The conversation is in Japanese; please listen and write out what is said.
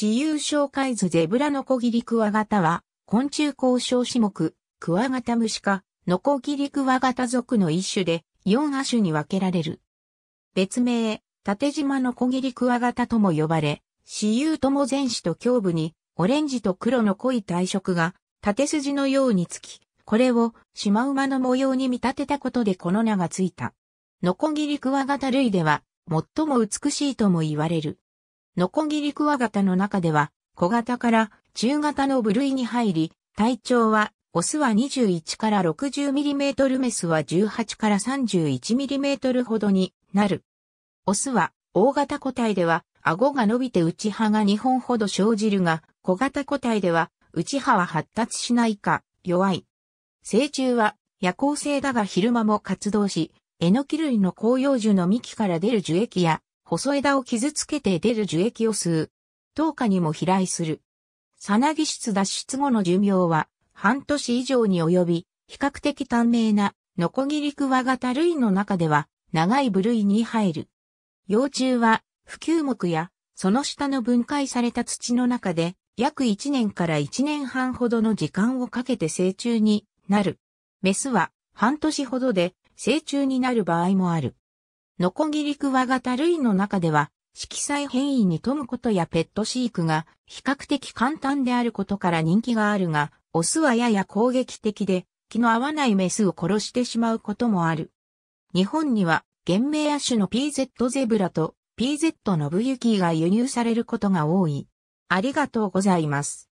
私有紹介図ゼブラノコギリクワガタは、昆虫交渉種目、クワガタムシ科、ノコギリクワガタ属の一種で、4亜種に分けられる。別名、縦島ノコギリクワガタとも呼ばれ、私有とも前肢と胸部に、オレンジと黒の濃い体色が、縦筋のようにつき、これをシマウマの模様に見立てたことでこの名がついた。ノコギリクワガタ類では、最も美しいとも言われる。ノコギリクワガタの中では、小型から中型の部類に入り、体長は、オスは21から 60mm メスは18から 31mm ほどになる。オスは、大型個体では、顎が伸びて内歯が2本ほど生じるが、小型個体では、内歯は発達しないか、弱い。成虫は、夜行性だが昼間も活動し、エノキ類の紅葉樹の幹から出る樹液や細枝を傷つけて出る樹液を吸う。10日にも飛来する。サナギ質脱出後の寿命は半年以上に及び、比較的短命なノコギリクワガタ類の中では長い部類に入る。幼虫は普及木やその下の分解された土の中で約1年から1年半ほどの時間をかけて成虫になる。メスは半年ほどで成虫になる場合もある。ノコギリクワガタ類の中では、色彩変異に富むことやペット飼育が比較的簡単であることから人気があるが、オスはやや攻撃的で、気の合わないメスを殺してしまうこともある。日本には、原名亜種の PZ ゼブラと PZ のブユキが輸入されることが多い。ありがとうございます。